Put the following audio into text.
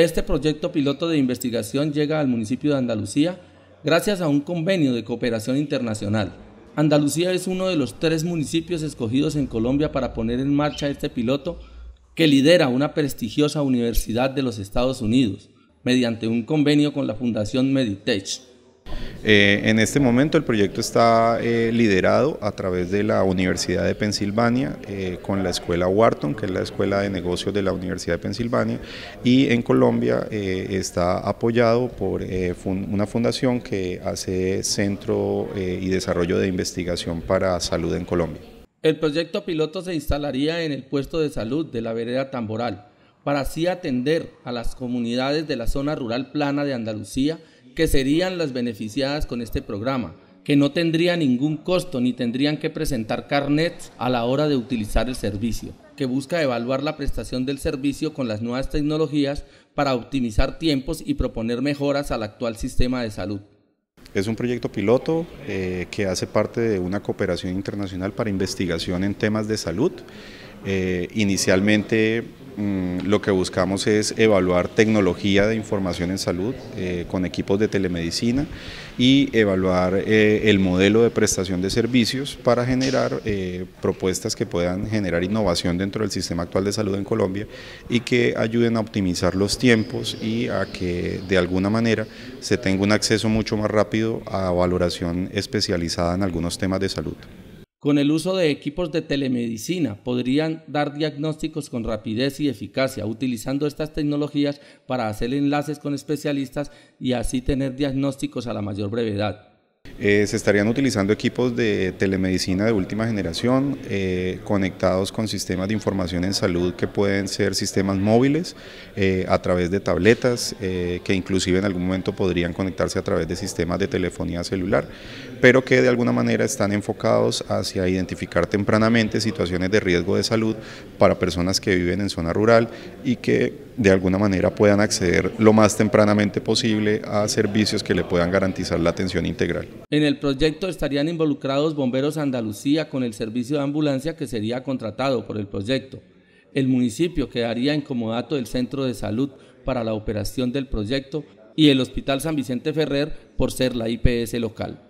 Este proyecto piloto de investigación llega al municipio de Andalucía gracias a un convenio de cooperación internacional. Andalucía es uno de los tres municipios escogidos en Colombia para poner en marcha este piloto que lidera una prestigiosa universidad de los Estados Unidos mediante un convenio con la Fundación Meditech. Eh, en este momento el proyecto está eh, liderado a través de la Universidad de Pensilvania eh, con la escuela Wharton, que es la escuela de negocios de la Universidad de Pensilvania, y en Colombia está apoyado por una fundación que hace centro y desarrollo de investigación para salud en Colombia. El proyecto piloto se instalaría en el puesto de salud de la vereda Tamboral, para así atender a las comunidades de la zona rural plana de Andalucía que serían las beneficiadas con este programa, que no tendría ningún costo ni tendrían que presentar carnets a la hora de utilizar el servicio, que busca evaluar la prestación del servicio con las nuevas tecnologías para optimizar tiempos y proponer mejoras al actual sistema de salud. Es un proyecto piloto eh, que hace parte de una cooperación internacional para investigación en temas de salud eh, inicialmente mm, lo que buscamos es evaluar tecnología de información en salud eh, con equipos de telemedicina y evaluar eh, el modelo de prestación de servicios para generar propuestas que puedan generar innovación dentro del sistema actual de salud en Colombia y que ayuden a optimizar los tiempos y a que de alguna manera se tenga un acceso mucho más rápido a valoración especializada en algunos temas de salud. Con el uso de equipos de telemedicina podrían dar diagnósticos con rapidez y eficacia, utilizando estas tecnologías para hacer enlaces con especialistas y así tener diagnósticos a la mayor brevedad. Eh, se estarían utilizando equipos de telemedicina de última generación eh, conectados con sistemas de información en salud que pueden ser sistemas móviles eh, a través de tabletas que inclusive en algún momento podrían conectarse a través de sistemas de telefonía celular, pero que de alguna manera están enfocados hacia identificar tempranamente situaciones de riesgo de salud para personas que viven en zona rural y que de alguna manera puedan acceder lo más tempranamente posible a servicios que le puedan garantizar la atención integral. En el proyecto estarían involucrados Bomberos Andalucía con el servicio de ambulancia que sería contratado por el proyecto. El municipio quedaría en comodato del Centro de Salud para la operación del proyecto y el Hospital San Vicente Ferrer por ser la IPS local.